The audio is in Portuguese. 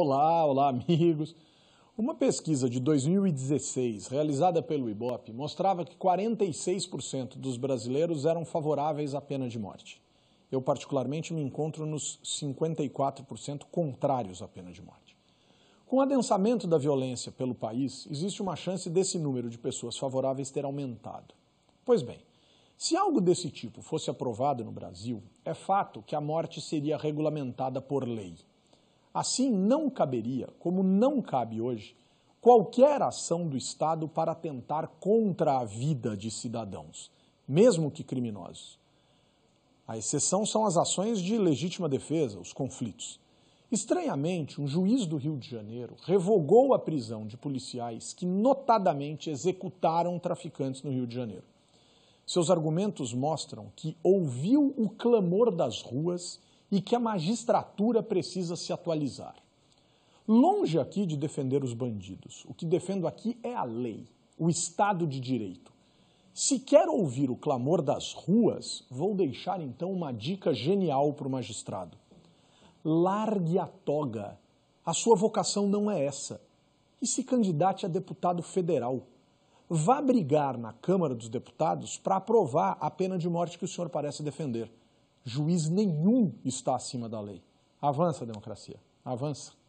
Olá, olá amigos. Uma pesquisa de 2016 realizada pelo IBOP mostrava que 46% dos brasileiros eram favoráveis à pena de morte. Eu, particularmente, me encontro nos 54% contrários à pena de morte. Com o adensamento da violência pelo país, existe uma chance desse número de pessoas favoráveis ter aumentado. Pois bem, se algo desse tipo fosse aprovado no Brasil, é fato que a morte seria regulamentada por lei. Assim, não caberia, como não cabe hoje, qualquer ação do Estado para tentar contra a vida de cidadãos, mesmo que criminosos. A exceção são as ações de legítima defesa, os conflitos. Estranhamente, um juiz do Rio de Janeiro revogou a prisão de policiais que notadamente executaram traficantes no Rio de Janeiro. Seus argumentos mostram que ouviu o clamor das ruas e que a magistratura precisa se atualizar. Longe aqui de defender os bandidos. O que defendo aqui é a lei, o Estado de Direito. Se quer ouvir o clamor das ruas, vou deixar então uma dica genial para o magistrado. Largue a toga. A sua vocação não é essa. E se candidate a deputado federal. Vá brigar na Câmara dos Deputados para aprovar a pena de morte que o senhor parece defender. Juiz nenhum está acima da lei. Avança a democracia. Avança.